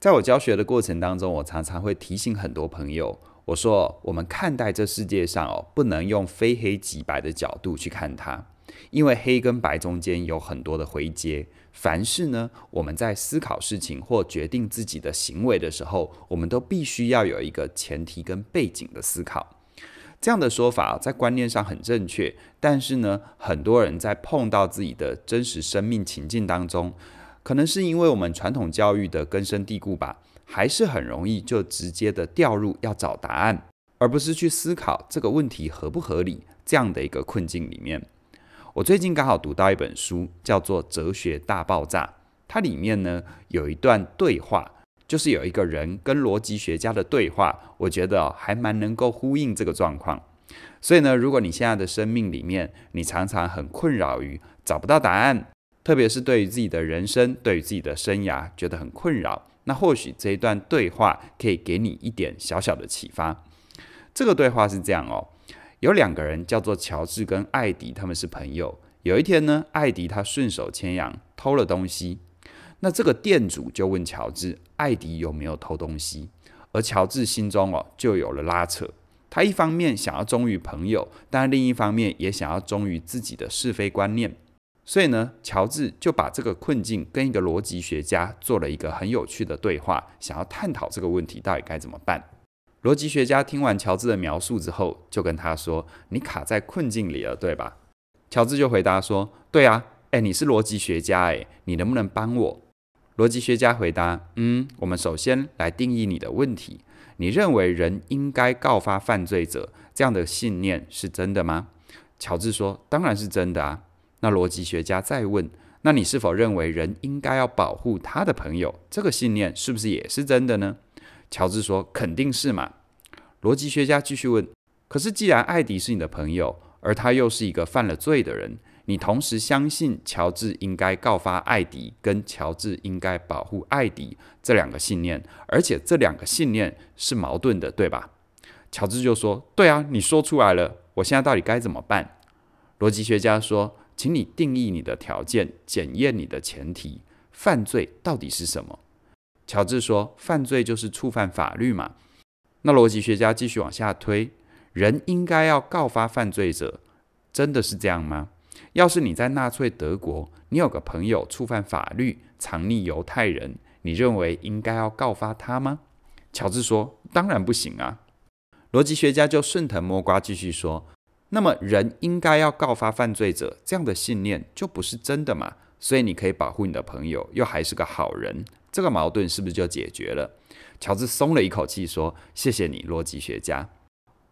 在我教学的过程当中，我常常会提醒很多朋友，我说我们看待这世界上哦，不能用非黑即白的角度去看它，因为黑跟白中间有很多的灰阶。凡事呢，我们在思考事情或决定自己的行为的时候，我们都必须要有一个前提跟背景的思考。这样的说法在观念上很正确，但是呢，很多人在碰到自己的真实生命情境当中。可能是因为我们传统教育的根深蒂固吧，还是很容易就直接的掉入要找答案，而不是去思考这个问题合不合理这样的一个困境里面。我最近刚好读到一本书，叫做《哲学大爆炸》，它里面呢有一段对话，就是有一个人跟逻辑学家的对话，我觉得还蛮能够呼应这个状况。所以呢，如果你现在的生命里面，你常常很困扰于找不到答案。特别是对于自己的人生，对于自己的生涯，觉得很困扰。那或许这一段对话可以给你一点小小的启发。这个对话是这样哦，有两个人叫做乔治跟艾迪，他们是朋友。有一天呢，艾迪他顺手牵羊偷了东西，那这个店主就问乔治，艾迪有没有偷东西？而乔治心中哦就有了拉扯，他一方面想要忠于朋友，但另一方面也想要忠于自己的是非观念。所以呢，乔治就把这个困境跟一个逻辑学家做了一个很有趣的对话，想要探讨这个问题到底该怎么办。逻辑学家听完乔治的描述之后，就跟他说：“你卡在困境里了，对吧？”乔治就回答说：“对啊，哎，你是逻辑学家，哎，你能不能帮我？”逻辑学家回答：“嗯，我们首先来定义你的问题。你认为人应该告发犯罪者这样的信念是真的吗？”乔治说：“当然是真的啊。”那逻辑学家再问：“那你是否认为人应该要保护他的朋友？这个信念是不是也是真的呢？”乔治说：“肯定是嘛。”逻辑学家继续问：“可是既然艾迪是你的朋友，而他又是一个犯了罪的人，你同时相信乔治应该告发艾迪，跟乔治应该保护艾迪这两个信念，而且这两个信念是矛盾的，对吧？”乔治就说：“对啊，你说出来了，我现在到底该怎么办？”逻辑学家说。请你定义你的条件，检验你的前提。犯罪到底是什么？乔治说：“犯罪就是触犯法律嘛。”那逻辑学家继续往下推：人应该要告发犯罪者，真的是这样吗？要是你在纳粹德国，你有个朋友触犯法律，藏匿犹太人，你认为应该要告发他吗？乔治说：“当然不行啊！”逻辑学家就顺藤摸瓜继续说。那么，人应该要告发犯罪者，这样的信念就不是真的嘛？所以，你可以保护你的朋友，又还是个好人，这个矛盾是不是就解决了？乔治松了一口气，说：“谢谢你，逻辑学家。”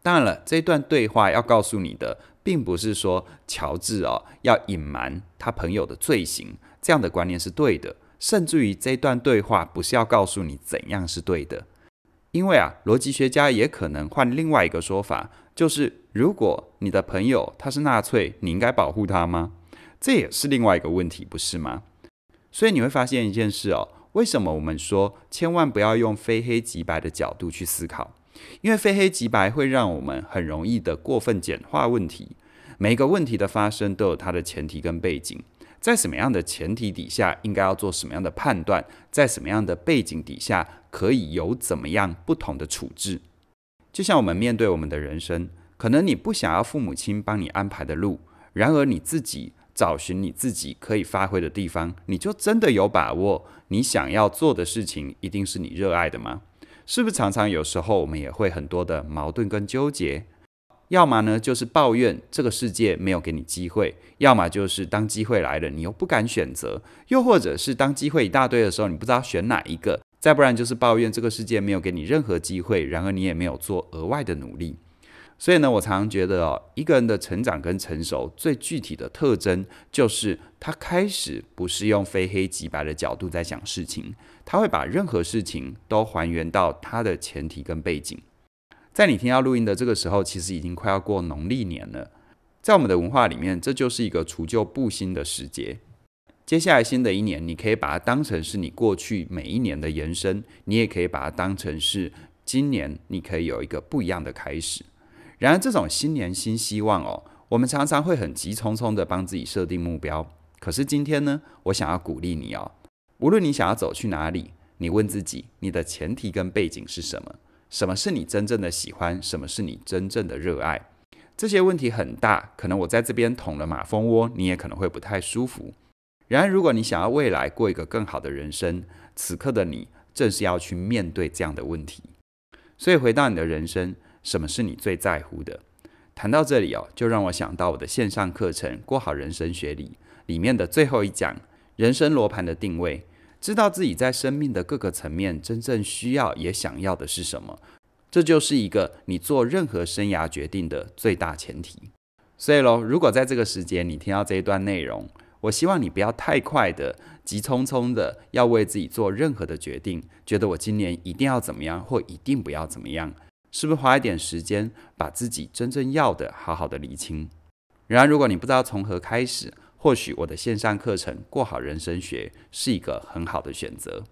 当然了，这段对话要告诉你的，并不是说乔治哦要隐瞒他朋友的罪行，这样的观念是对的。甚至于，这段对话不是要告诉你怎样是对的，因为啊，逻辑学家也可能换另外一个说法。就是，如果你的朋友他是纳粹，你应该保护他吗？这也是另外一个问题，不是吗？所以你会发现一件事哦，为什么我们说千万不要用非黑即白的角度去思考？因为非黑即白会让我们很容易的过分简化问题。每一个问题的发生都有它的前提跟背景，在什么样的前提底下应该要做什么样的判断，在什么样的背景底下可以有怎么样不同的处置。就像我们面对我们的人生，可能你不想要父母亲帮你安排的路，然而你自己找寻你自己可以发挥的地方，你就真的有把握你想要做的事情一定是你热爱的吗？是不是常常有时候我们也会很多的矛盾跟纠结？要么呢就是抱怨这个世界没有给你机会，要么就是当机会来了你又不敢选择，又或者是当机会一大堆的时候你不知道选哪一个。再不然就是抱怨这个世界没有给你任何机会，然而你也没有做额外的努力。所以呢，我常常觉得哦，一个人的成长跟成熟最具体的特征，就是他开始不是用非黑即白的角度在想事情，他会把任何事情都还原到他的前提跟背景。在你听到录音的这个时候，其实已经快要过农历年了，在我们的文化里面，这就是一个除旧布新的时节。接下来新的一年，你可以把它当成是你过去每一年的延伸，你也可以把它当成是今年你可以有一个不一样的开始。然而，这种新年新希望哦，我们常常会很急匆匆的帮自己设定目标。可是今天呢，我想要鼓励你哦，无论你想要走去哪里，你问自己，你的前提跟背景是什么？什么是你真正的喜欢？什么是你真正的热爱？这些问题很大，可能我在这边捅了马蜂窝，你也可能会不太舒服。然而，如果你想要未来过一个更好的人生，此刻的你正是要去面对这样的问题。所以，回到你的人生，什么是你最在乎的？谈到这里哦，就让我想到我的线上课程《过好人生学理》里面的最后一讲——人生罗盘的定位。知道自己在生命的各个层面真正需要也想要的是什么，这就是一个你做任何生涯决定的最大前提。所以喽，如果在这个时间你听到这一段内容，我希望你不要太快的、急匆匆的要为自己做任何的决定，觉得我今年一定要怎么样，或一定不要怎么样，是不是花一点时间把自己真正要的好好的理清？然而，如果你不知道从何开始，或许我的线上课程《过好人生学》是一个很好的选择。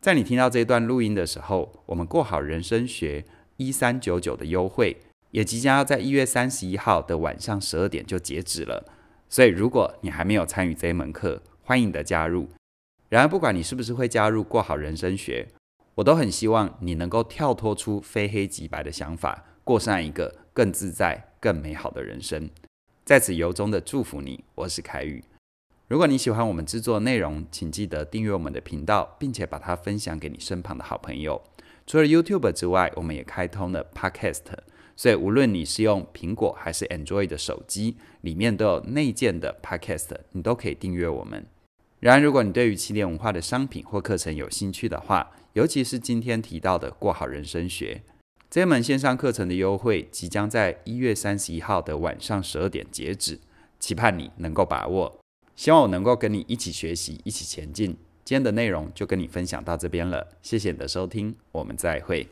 在你听到这段录音的时候，我们《过好人生学》一三九九的优惠也即将要在一月三十一号的晚上十二点就截止了。所以，如果你还没有参与这一门课，欢迎你的加入。然而，不管你是不是会加入过好人生学，我都很希望你能够跳脱出非黑即白的想法，过上一个更自在、更美好的人生。在此，由衷的祝福你。我是凯宇。如果你喜欢我们制作内容，请记得订阅我们的频道，并且把它分享给你身旁的好朋友。除了 YouTube 之外，我们也开通了 Podcast。所以，无论你是用苹果还是 Android 的手机，里面都有内建的 Podcast，你都可以订阅我们。然而，如果你对于起点文化的商品或课程有兴趣的话，尤其是今天提到的《过好人生学》这一门线上课程的优惠，即将在一月三十一号的晚上十二点截止，期盼你能够把握。希望我能够跟你一起学习，一起前进。今天的内容就跟你分享到这边了，谢谢你的收听，我们再会。